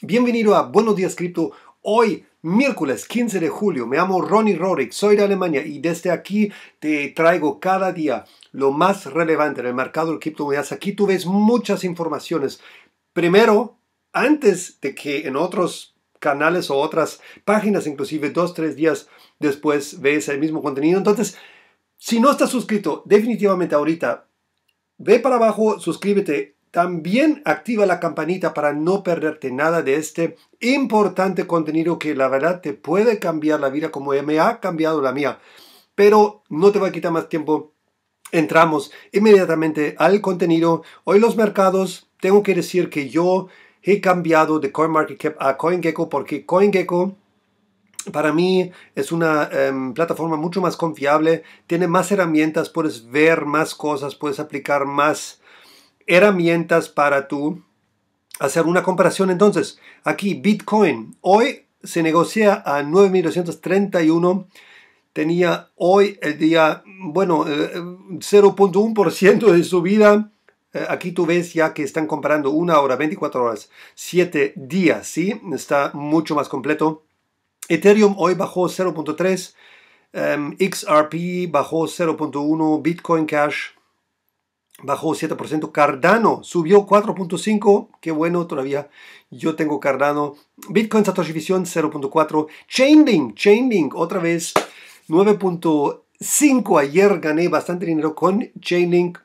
Bienvenido a Buenos Días Cripto. Hoy, miércoles 15 de julio, me llamo Ronnie Rorick, soy de Alemania y desde aquí te traigo cada día lo más relevante del mercado de criptomonedas. Aquí tú ves muchas informaciones. Primero, antes de que en otros canales o otras páginas, inclusive dos, tres días después ves el mismo contenido. Entonces, si no estás suscrito, definitivamente ahorita ve para abajo, suscríbete, también activa la campanita para no perderte nada de este importante contenido que la verdad te puede cambiar la vida como me ha cambiado la mía. Pero no te va a quitar más tiempo. Entramos inmediatamente al contenido. Hoy los mercados, tengo que decir que yo he cambiado de CoinMarketCap a CoinGecko porque CoinGecko para mí es una em, plataforma mucho más confiable, tiene más herramientas, puedes ver más cosas, puedes aplicar más herramientas para tú hacer una comparación. Entonces, aquí Bitcoin hoy se negocia a 9.231. Tenía hoy el día, bueno, 0.1% eh, de subida. Eh, aquí tú ves ya que están comparando una hora, 24 horas, 7 días, ¿sí? Está mucho más completo. Ethereum hoy bajó 0.3, em, XRP bajó 0.1, Bitcoin Cash bajó 7%. Cardano subió 4.5%. Qué bueno, todavía yo tengo Cardano. Bitcoin Satoshi Vision 0.4%. Chainlink, Chainlink, otra vez 9.5%. Ayer gané bastante dinero con Chainlink.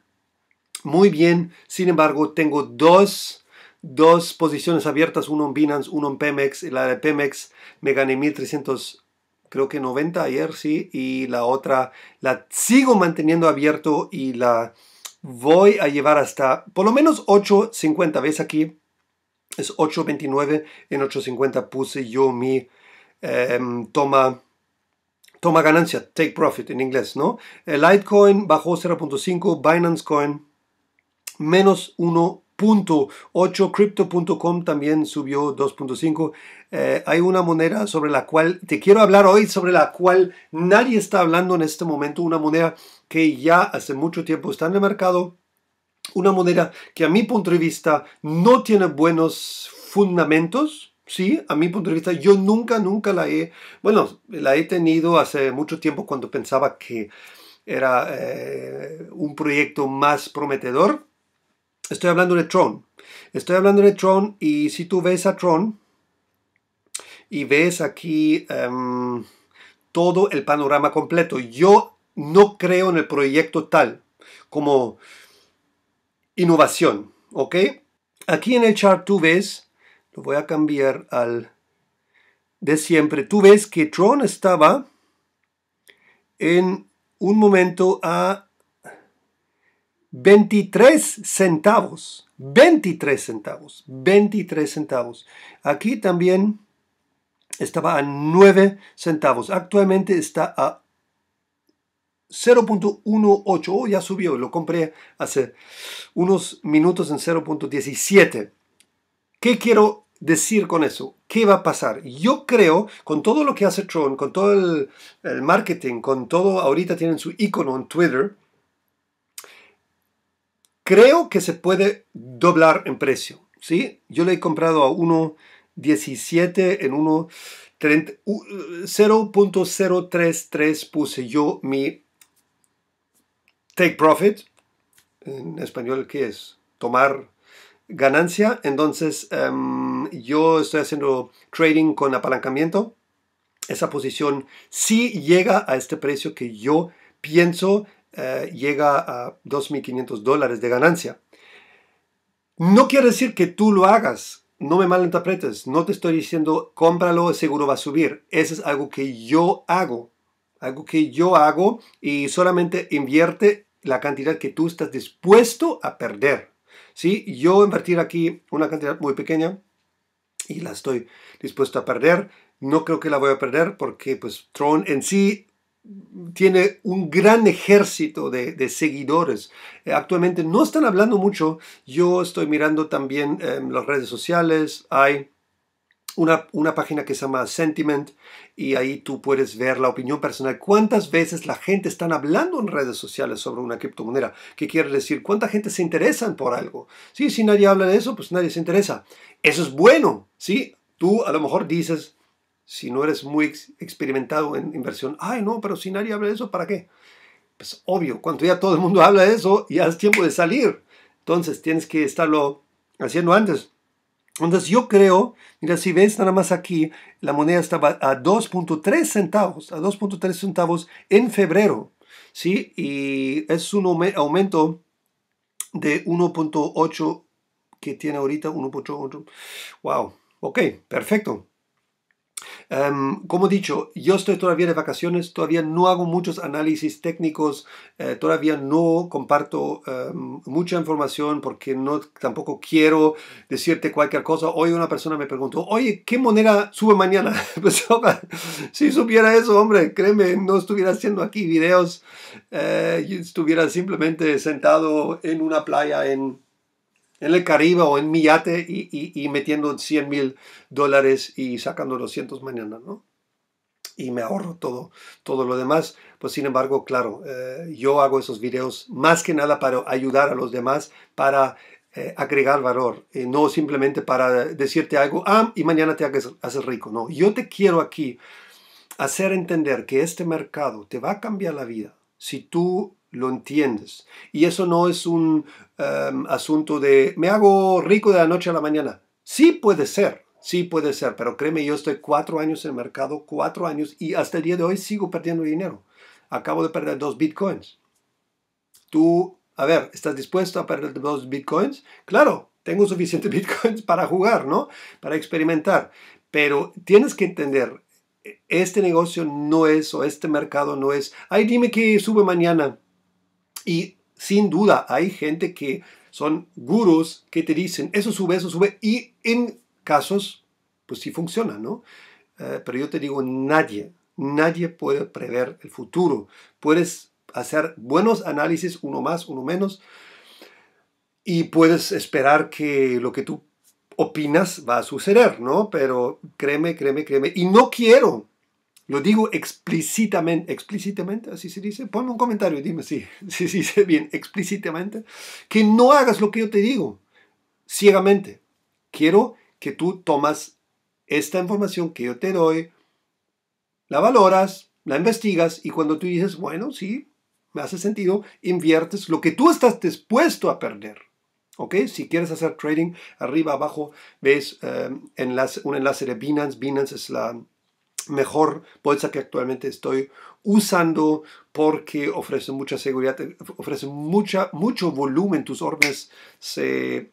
Muy bien, sin embargo, tengo dos dos posiciones abiertas, uno en Binance, uno en Pemex. La de Pemex me gané 1300, creo que 90 ayer, sí, y la otra la sigo manteniendo abierto y la voy a llevar hasta por lo menos 8.50. ¿Ves aquí? Es 8.29. En 8.50 puse yo mi em, toma, toma ganancia, take profit en inglés, ¿no? Eh, Litecoin bajó 0.5, Binance Coin menos 1. .8, crypto.com también subió 2.5. Eh, hay una moneda sobre la cual te quiero hablar hoy, sobre la cual nadie está hablando en este momento, una moneda que ya hace mucho tiempo está en el mercado, una moneda que a mi punto de vista no tiene buenos fundamentos. Sí, a mi punto de vista, yo nunca, nunca la he, bueno, la he tenido hace mucho tiempo cuando pensaba que era eh, un proyecto más prometedor, Estoy hablando de Tron. Estoy hablando de Tron y si tú ves a Tron y ves aquí em, todo el panorama completo, yo no creo en el proyecto tal como innovación, ¿ok? Aquí en el chart tú ves, lo voy a cambiar al de siempre, tú ves que Tron estaba en un momento a 23 centavos. 23 centavos. 23 centavos. Aquí también estaba a 9 centavos. Actualmente está a 0.18. Oh, ya subió. Lo compré hace unos minutos en 0.17. ¿Qué quiero decir con eso? ¿Qué va a pasar? Yo creo, con todo lo que hace Tron, con todo el, marketing, con todo, ahorita tienen su icono en Twitter, Creo que se puede doblar en precio. ¿sí? Yo le he comprado a 1.17 en 0.033 puse yo mi take profit. En español, que es? Tomar ganancia. Entonces, em, yo estoy haciendo trading con apalancamiento. Esa posición sí llega a este precio que yo pienso eh, llega a 2.500 dólares de ganancia. No quiere decir que tú lo hagas, no me malinterpretes, no te estoy diciendo cómpralo, seguro va a subir. Eso es algo que yo hago, algo que yo hago y solamente invierte la cantidad que tú estás dispuesto a perder. si Yo invertir aquí una cantidad muy pequeña y la estoy dispuesto a perder. No creo que la voy a perder porque pues Tron en sí tiene un gran ejército de, seguidores. Eh, actualmente no están hablando mucho. Yo estoy mirando también en em, las redes sociales. Hay una, una, página que se llama Sentiment y ahí tú puedes ver la opinión personal. ¿Cuántas veces la gente está hablando en redes sociales sobre una criptomoneda? ¿Qué quiere decir? ¿Cuánta gente se interesa por algo? Sí, si nadie habla de eso, pues nadie se interesa. Eso es bueno, ¿sí? Tú a lo mejor dices, si no eres muy experimentado en inversión, ay no, pero si nadie habla de eso, ¿para qué? Pues obvio, cuando ya todo el mundo habla de eso, ya es tiempo de salir. Entonces tienes que estarlo haciendo antes. Entonces yo creo, mira, si ves nada más aquí, la moneda estaba a 2.3 centavos, a 2.3 centavos en febrero, ¿sí? Y es un aumento de 1.8 que tiene ahorita, 1.8, wow, ok, perfecto. Em, como como dicho, yo estoy todavía de vacaciones, todavía no hago muchos análisis técnicos, eh, todavía no comparto em, mucha información porque no tampoco quiero decirte cualquier cosa. Hoy una persona me preguntó, oye, ¿qué moneda sube mañana? Pues, si supiera eso, hombre, créeme, no estuviera haciendo aquí videos, eh, estuviera simplemente sentado en una playa en en el Caribe o en mi yate y, metiendo 100 mil dólares y sacando 200 mañana, ¿no? Y me ahorro todo, todo lo demás. Pues sin embargo, claro, eh, yo hago esos videos más que nada para ayudar a los demás, para eh, agregar valor, eh, no simplemente para decirte algo, ah, y mañana te haces, haces rico. No, yo te quiero aquí hacer entender que este mercado te va a cambiar la vida si tú lo entiendes. Y eso no es un, Em, asunto de me hago rico de la noche a la mañana. Sí puede ser, sí puede ser, pero créeme, yo estoy cuatro años en el mercado, cuatro años, y hasta el día de hoy sigo perdiendo dinero. Acabo de perder dos bitcoins. Tú, a ver, ¿estás dispuesto a perder dos bitcoins? Claro, tengo suficiente bitcoins para jugar, ¿no? Para experimentar. Pero tienes que entender, este negocio no es, o este mercado no es, ay, dime que sube mañana. Y sin duda hay gente que son gurús que te dicen, eso sube, eso sube, y en casos, pues sí funciona, ¿no? Eh, pero yo te digo, nadie, nadie puede prever el futuro. Puedes hacer buenos análisis, uno más, uno menos, y puedes esperar que lo que tú opinas va a suceder, ¿no? Pero créeme, créeme, créeme. Y no quiero lo digo explícitamente, explícitamente, así se dice. Ponme un comentario, dime si, si se dice bien, explícitamente. Que no hagas lo que yo te digo, ciegamente. Quiero que tú tomas esta información que yo te doy, la valoras, la investigas y cuando tú dices, bueno, sí, me hace sentido, inviertes lo que tú estás dispuesto a perder. ¿Ok? Si quieres hacer trading, arriba, abajo, ves eh, un enlace de Binance. Binance es la mejor bolsa que actualmente estoy usando porque ofrece mucha seguridad, ofrece mucha, mucho volumen, tus órdenes se,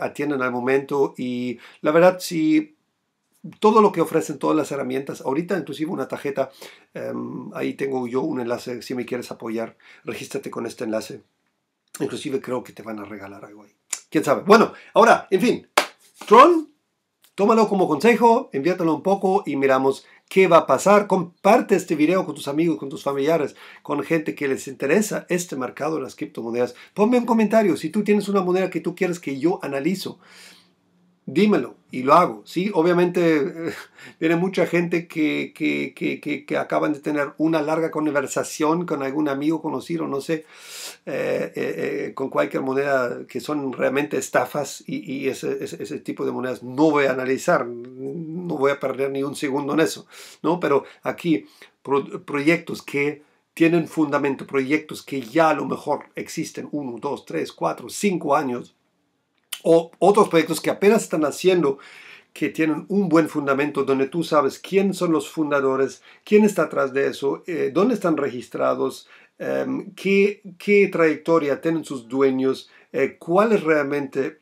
atienden al momento y la verdad si todo lo que ofrecen todas las herramientas, ahorita inclusive una tarjeta, em, ahí tengo yo un enlace, si me quieres apoyar, regístrate con este enlace, inclusive creo que te van a regalar algo ahí, quién sabe. Bueno, ahora, en fin, Tron Tómalo como consejo, envíatelo un poco y miramos qué va a pasar. Comparte este video con tus amigos, con tus familiares, con gente que les interesa este mercado de las criptomonedas. Ponme un comentario si tú tienes una moneda que tú quieres que yo analizo dímelo y lo hago. ¿sí? Obviamente viene mucha gente que, que, que, que, acaban de tener una larga conversación con algún amigo conocido, no sé, eh, eh, eh, con cualquier moneda que son realmente estafas y, ese, ese, ese, tipo de monedas no voy a analizar, no voy a perder ni un segundo en eso. ¿no? Pero aquí, proyectos que tienen fundamento, proyectos que ya a lo mejor existen uno, dos, tres, cuatro, cinco años o otros proyectos que apenas están haciendo que tienen un buen fundamento, donde tú sabes quiénes son los fundadores, quién está atrás de eso, eh, dónde están registrados, em, qué, qué, trayectoria tienen sus dueños, eh, cuál es realmente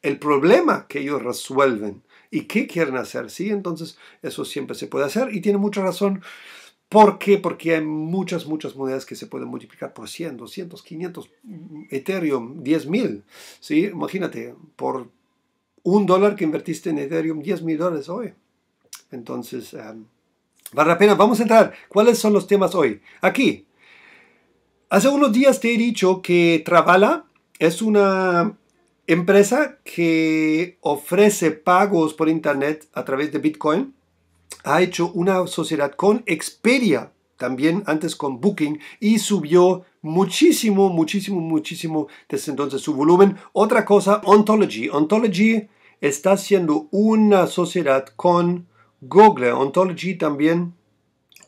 el problema que ellos resuelven y qué quieren hacer. ¿sí? Entonces, eso siempre se puede hacer y tiene mucha razón ¿Por qué? Porque hay muchas, muchas monedas que se pueden multiplicar por 100, 200, 500, Ethereum, 10.000. ¿sí? Imagínate, por un dólar que invertiste en Ethereum, 10 mil dólares hoy. Entonces, em, vale la pena. Vamos a entrar. ¿Cuáles son los temas hoy? Aquí. Hace unos días te he dicho que Travala es una empresa que ofrece pagos por Internet a través de Bitcoin ha hecho una sociedad con Expedia, también antes con Booking, y subió muchísimo, muchísimo, muchísimo desde entonces su volumen. Otra cosa, Ontology. Ontology está siendo una sociedad con Google. Ontology también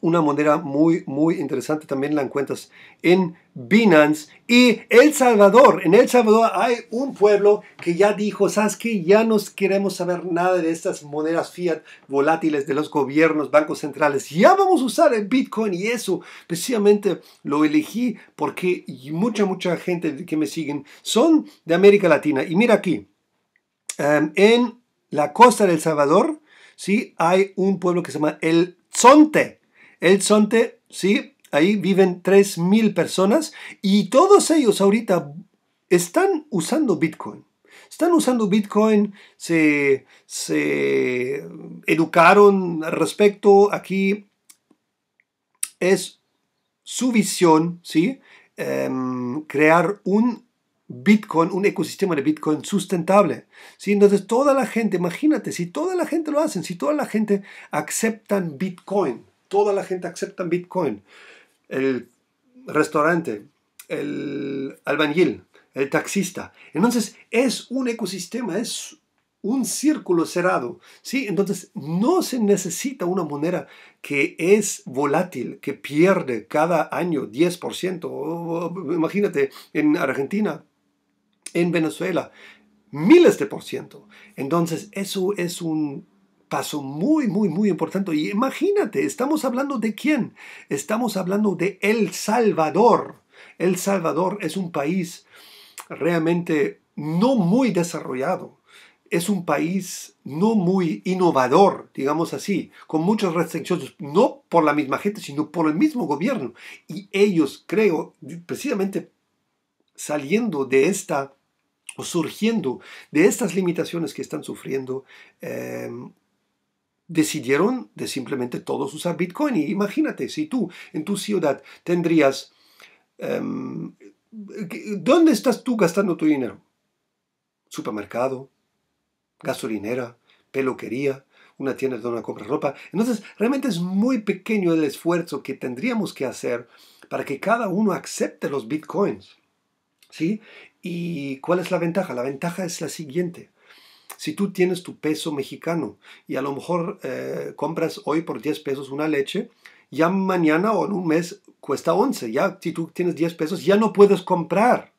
una moneda muy, muy interesante. También la encuentras en Binance. Y El Salvador. En El Salvador hay un pueblo que ya dijo, ¿sabes qué? Ya no queremos saber nada de estas monedas fiat volátiles de los gobiernos, bancos centrales. Ya vamos a usar el Bitcoin y eso. Precisamente lo elegí porque mucha, mucha gente que me siguen son de América Latina. Y mira aquí. Em, en la costa del Salvador, ¿sí? hay un pueblo que se llama El Zonte. El Sonte, ¿sí? Ahí viven 3.000 personas y todos ellos ahorita están usando Bitcoin. Están usando Bitcoin, se, educaron al respecto. Aquí es su visión, ¿sí? Em, crear un Bitcoin, un ecosistema de Bitcoin sustentable. ¿sí? Entonces toda la gente, imagínate, si toda la gente lo hace, si toda la gente aceptan Bitcoin, toda la gente acepta Bitcoin. El restaurante, el albañil, el taxista. Entonces es un ecosistema, es un círculo cerrado. ¿sí? Entonces no se necesita una moneda que es volátil, que pierde cada año 10%. imagínate, en Argentina, en Venezuela, miles de por ciento. Entonces eso es un paso muy, muy, muy importante. Y imagínate, estamos hablando de quién? Estamos hablando de El Salvador. El Salvador es un país realmente no muy desarrollado. Es un país no muy innovador, digamos así, con muchas restricciones, no por la misma gente, sino por el mismo gobierno. Y ellos, creo, precisamente saliendo de esta o surgiendo de estas limitaciones que están sufriendo, eh, decidieron de simplemente todos usar Bitcoin. Y imagínate, si tú en tu ciudad tendrías... Em, ¿Dónde estás tú gastando tu dinero? Supermercado, gasolinera, peluquería, una tienda donde compra ropa. Entonces, realmente es muy pequeño el esfuerzo que tendríamos que hacer para que cada uno acepte los bitcoins. ¿Sí? ¿Y cuál es la ventaja? La ventaja es la siguiente. Si tú tienes tu peso mexicano y a lo mejor eh, compras hoy por 10 pesos una leche, ya mañana o en un mes cuesta 11. Ya si tú tienes 10 pesos, ya no puedes comprar.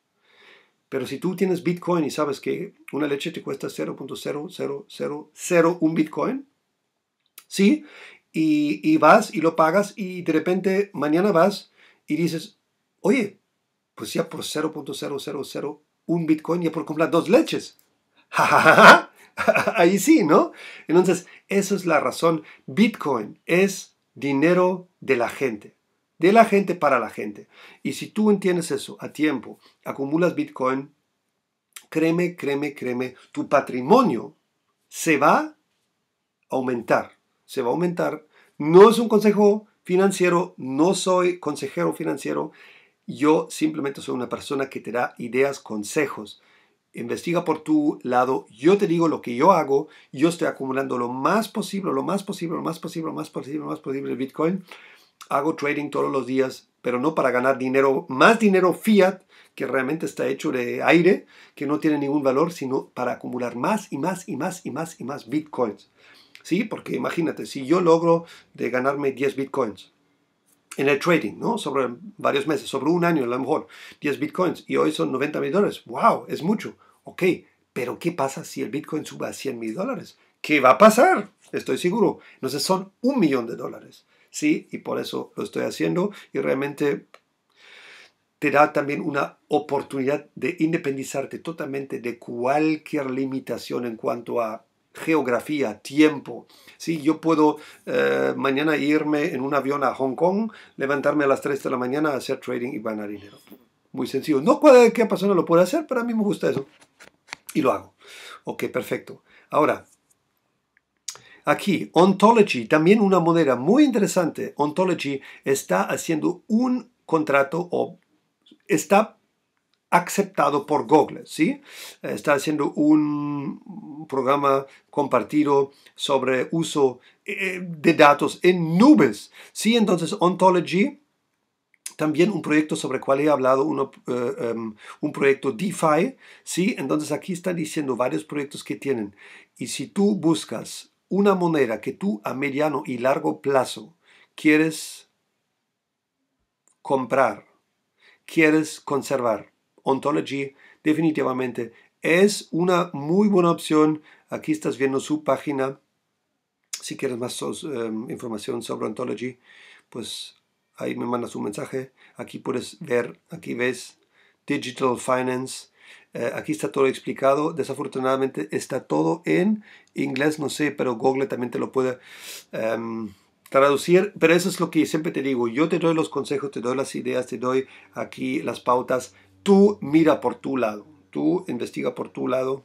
Pero si tú tienes Bitcoin y sabes que una leche te cuesta 0.00001 Bitcoin, ¿sí? Y, y, vas y lo pagas y de repente mañana vas y dices, oye, pues ya por 0.0001 Bitcoin ya por comprar dos leches. Ahí sí, ¿no? Entonces, esa es la razón. Bitcoin es dinero de la gente. De la gente para la gente. Y si tú entiendes eso a tiempo, acumulas Bitcoin, créeme, créeme, créeme, tu patrimonio se va a aumentar. Se va a aumentar. No es un consejo financiero, no soy consejero financiero. Yo simplemente soy una persona que te da ideas, consejos investiga por tu lado, yo te digo lo que yo hago, yo estoy acumulando lo más posible, lo más posible, lo más posible, lo más posible, lo más posible Bitcoin. Hago trading todos los días, pero no para ganar dinero, más dinero fiat, que realmente está hecho de aire, que no tiene ningún valor, sino para acumular más y más y más y más y más bitcoins. ¿Sí? Porque imagínate, si yo logro de ganarme 10 bitcoins en el trading, ¿no? Sobre varios meses, sobre un año a lo mejor, 10 bitcoins y hoy son 90 mil dólares. ¡Wow! Es mucho. Ok, pero ¿qué pasa si el Bitcoin sube a 100 mil dólares? ¿Qué va a pasar? Estoy seguro. Entonces son un millón de dólares. ¿sí? Y por eso lo estoy haciendo y realmente te da también una oportunidad de independizarte totalmente de cualquier limitación en cuanto a geografía, tiempo. ¿sí? Yo puedo eh, mañana irme en un avión a Hong Kong, levantarme a las 3 de la mañana, hacer trading y ganar dinero. Muy sencillo. No cualquier persona lo puede hacer, pero a mí me gusta eso y lo hago. Ok, perfecto. Ahora, aquí, Ontology, también una moneda muy interesante. Ontology está haciendo un contrato o está aceptado por Google, ¿sí? Está haciendo un programa compartido sobre uso eh, de datos en nubes, ¿sí? Entonces, Ontology también un proyecto sobre el cual he hablado, eh, em, un proyecto DeFi, ¿sí? Entonces aquí están diciendo varios proyectos que tienen. Y si tú buscas una moneda que tú a mediano y largo plazo quieres comprar, quieres conservar, Ontology definitivamente es una muy buena opción. Aquí estás viendo su página. Si quieres más eh, información sobre Ontology, pues ahí me mandas un mensaje, aquí puedes ver, aquí ves Digital Finance, eh, aquí está todo explicado, desafortunadamente está todo en inglés, no sé, pero Google también te lo puede... Em, traducir, pero eso es lo que siempre te digo, yo te doy los consejos, te doy las ideas, te doy aquí las pautas, tú mira por tu lado, tú investiga por tu lado.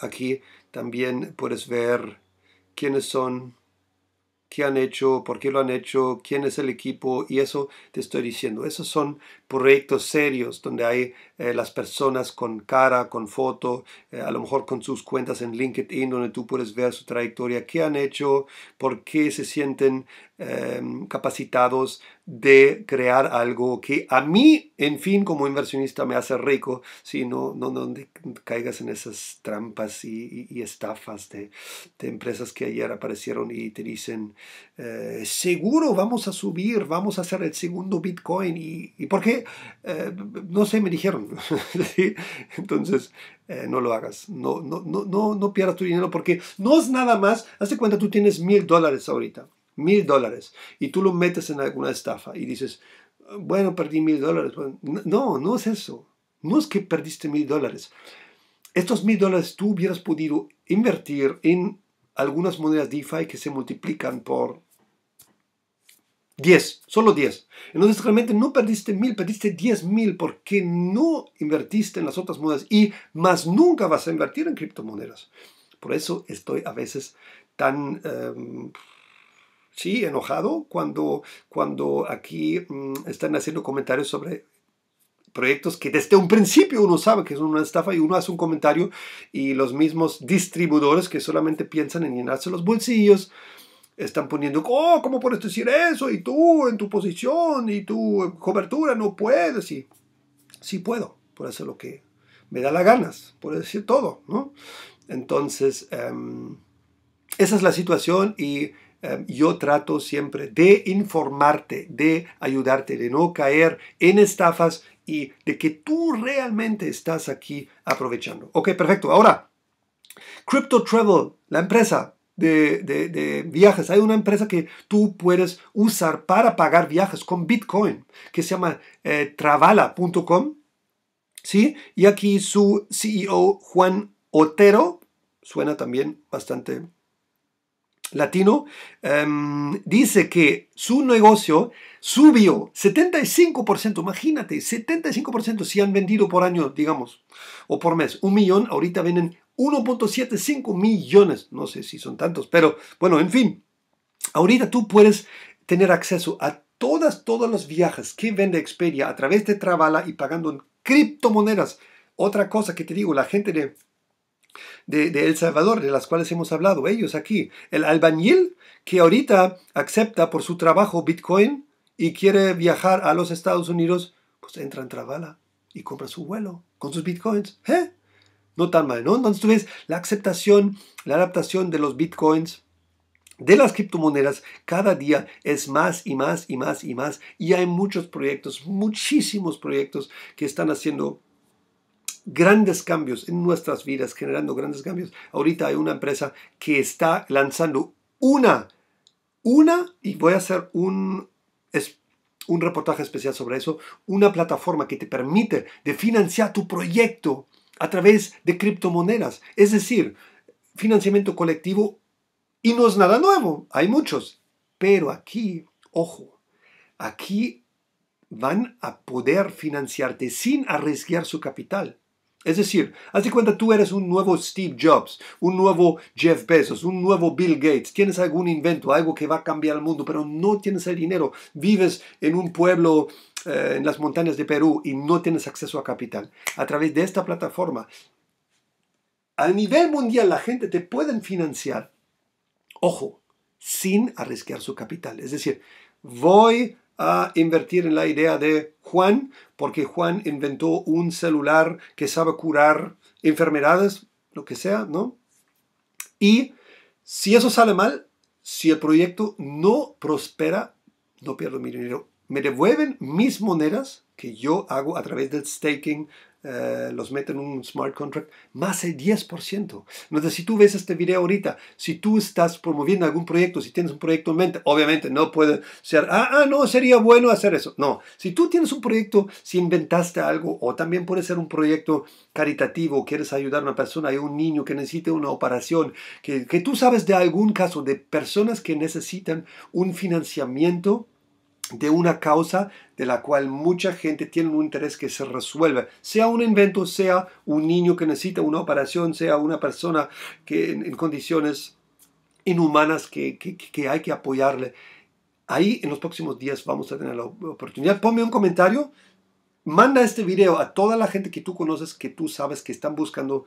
Aquí también puedes ver quiénes son qué han hecho, por qué lo han hecho, quién es el equipo y eso te estoy diciendo. Esos son proyectos serios donde hay eh, las personas con cara, con foto, eh, a lo mejor con sus cuentas en LinkedIn donde tú puedes ver su trayectoria, qué han hecho, por qué se sienten em, capacitados de crear algo que a mí, en fin, como inversionista me hace rico, si no, no, caigas en esas trampas y, estafas de, de, empresas que ayer aparecieron y te dicen, eh, seguro vamos a subir, vamos a hacer el segundo Bitcoin. y por qué? Eh, no sé, me dijeron. Entonces, eh, no lo hagas. No, no, no, no, no pierdas tu dinero porque no es nada más. Hazte cuenta, tú tienes mil dólares ahorita. Mil dólares. Y tú lo metes en alguna estafa y dices, bueno, perdí mil dólares. No, no es eso. No es que perdiste mil dólares. Estos mil dólares tú hubieras podido invertir en algunas monedas DeFi que se multiplican por 10, solo 10. Entonces realmente no perdiste mil, perdiste diez mil porque no invertiste en las otras monedas y más nunca vas a invertir en criptomonedas. Por eso estoy a veces tan... Em, sí, enojado cuando, cuando aquí mm, están haciendo comentarios sobre proyectos que desde un principio uno sabe que es una estafa y uno hace un comentario y los mismos distribuidores que solamente piensan en llenarse los bolsillos, están poniendo, oh, ¿cómo puedes decir eso? Y tú en tu posición y tu cobertura no puedes. Y sí puedo, por hacer lo que me da las ganas, por decir todo, ¿no? Entonces, em, esa es la situación y em, yo trato siempre de informarte, de ayudarte, de no caer en estafas y de que tú realmente estás aquí aprovechando. Ok, perfecto. Ahora, Crypto Travel, la empresa, de, viajes. Hay una empresa que tú puedes usar para pagar viajes con Bitcoin, que se llama trabala.com. Eh, travala.com. ¿sí? Y aquí su CEO, Juan Otero, suena también bastante latino, em, dice que su negocio subió 75%, imagínate, 75% si han vendido por año, digamos, o por mes, un millón, ahorita venden 1.75 millones, no sé si son tantos, pero bueno, en fin, ahorita tú puedes tener acceso a todas, todos los viajes que vende Expedia a través de Travala y pagando en criptomonedas. Otra cosa que te digo, la gente de, de, El Salvador, de las cuales hemos hablado, ellos aquí, el albañil que ahorita acepta por su trabajo Bitcoin y quiere viajar a los Estados Unidos, pues entra en Travala y compra su vuelo con sus Bitcoins. ¿Eh? no tan mal, ¿no? Entonces tú ves la aceptación, la adaptación de los bitcoins, de las criptomonedas, cada día es más y más y más y más. Y hay muchos proyectos, muchísimos proyectos que están haciendo grandes cambios en nuestras vidas, generando grandes cambios. Ahorita hay una empresa que está lanzando una, una, y voy a hacer un, un reportaje especial sobre eso, una plataforma que te permite de financiar tu proyecto a través de criptomonedas. Es decir, financiamiento colectivo y no es nada nuevo, hay muchos. Pero aquí, ojo, aquí van a poder financiarte sin arriesgar su capital. Es decir, haz cuenta tú eres un nuevo Steve Jobs, un nuevo Jeff Bezos, un nuevo Bill Gates, tienes algún invento, algo que va a cambiar el mundo, pero no tienes el dinero, vives en un pueblo eh, en las montañas de Perú y no tienes acceso a capital. A través de esta plataforma, a nivel mundial la gente te puede financiar, ojo, sin arriesgar su capital. Es decir, voy a invertir en la idea de Juan, porque Juan inventó un celular que sabe curar enfermedades, lo que sea, ¿no? Y si eso sale mal, si el proyecto no prospera, no pierdo mi dinero me devuelven mis monedas que yo hago a través del staking, eh, los meten en un smart contract, más el 10%. Entonces, si tú ves este video ahorita, si tú estás promoviendo algún proyecto, si tienes un proyecto en mente, obviamente no puede ser, ah, ah, no, sería bueno hacer eso. No, si tú tienes un proyecto, si inventaste algo, o también puede ser un proyecto caritativo, quieres ayudar a una persona, hay un niño que necesite una operación, que, que tú sabes de algún caso de personas que necesitan un financiamiento, de una causa de la cual mucha gente tiene un interés que se resuelva, sea un invento, sea un niño que necesita una operación, sea una persona que en, condiciones inhumanas que, hay que apoyarle. Ahí en los próximos días vamos a tener la oportunidad. Ponme un comentario, manda este video a toda la gente que tú conoces, que tú sabes que están buscando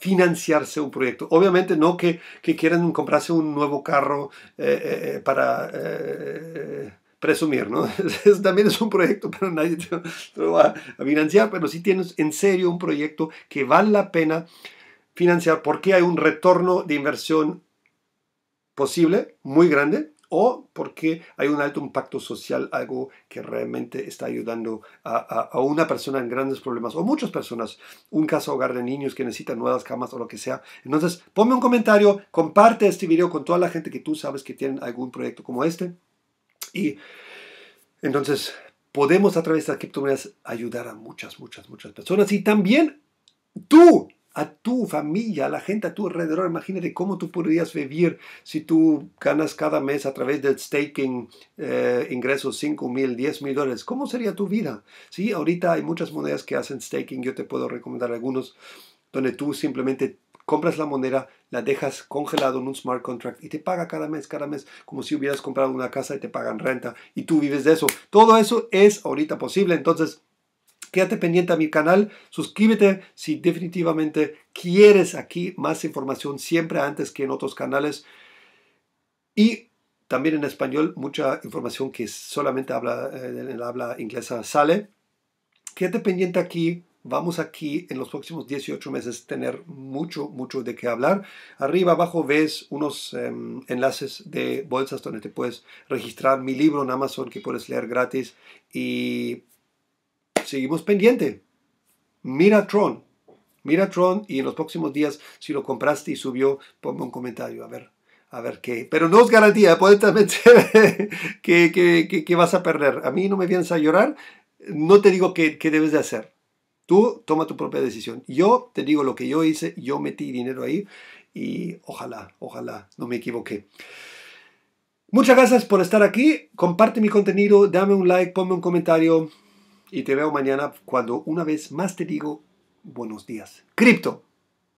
financiarse un proyecto. Obviamente no que, quieran comprarse un nuevo carro eh, eh, eh, para presumir, ¿no? Es, también es un proyecto, pero nadie te, lo va a financiar, pero si tienes en serio un proyecto que vale la pena financiar porque hay un retorno de inversión posible, muy grande, o porque hay un alto impacto social, algo que realmente está ayudando a, a una persona en grandes problemas, o muchas personas, un caso hogar de niños que necesitan nuevas camas o lo que sea. Entonces, ponme un comentario, comparte este video con toda la gente que tú sabes que tienen algún proyecto como este. Y entonces podemos a través de las criptomonedas ayudar a muchas, muchas, muchas personas y también tú, a tu familia, a la gente a tu alrededor. Imagínate cómo tú podrías vivir si tú ganas cada mes a través del staking eh, ingresos 5 mil, 10 mil dólares. ¿Cómo sería tu vida? Sí, ahorita hay muchas monedas que hacen staking. Yo te puedo recomendar algunos donde tú simplemente compras la moneda, la dejas congelado en un smart contract y te paga cada mes, cada mes, como si hubieras comprado una casa y te pagan renta y tú vives de eso. Todo eso es ahorita posible. Entonces, quédate pendiente a mi canal, suscríbete si definitivamente quieres aquí más información siempre antes que en otros canales. Y también en español, mucha información que solamente habla, eh, en el habla inglesa sale. Quédate pendiente aquí vamos aquí en los próximos 18 meses tener mucho, mucho de qué hablar. Arriba abajo ves unos em, enlaces de bolsas donde te puedes registrar mi libro en Amazon que puedes leer gratis y seguimos pendiente. Mira Tron, mira Tron y en los próximos días si lo compraste y subió, ponme un comentario a ver. A ver qué, pero no os garantía, puede también que, que, que, que, vas a perder. A mí no me vienes a llorar, no te digo qué debes de hacer Tú toma tu propia decisión. Yo te digo lo que yo hice, yo metí dinero ahí y ojalá, ojalá no me equivoqué. Muchas gracias por estar aquí. Comparte mi contenido, dame un like, ponme un comentario y te veo mañana cuando una vez más te digo buenos días. Cripto.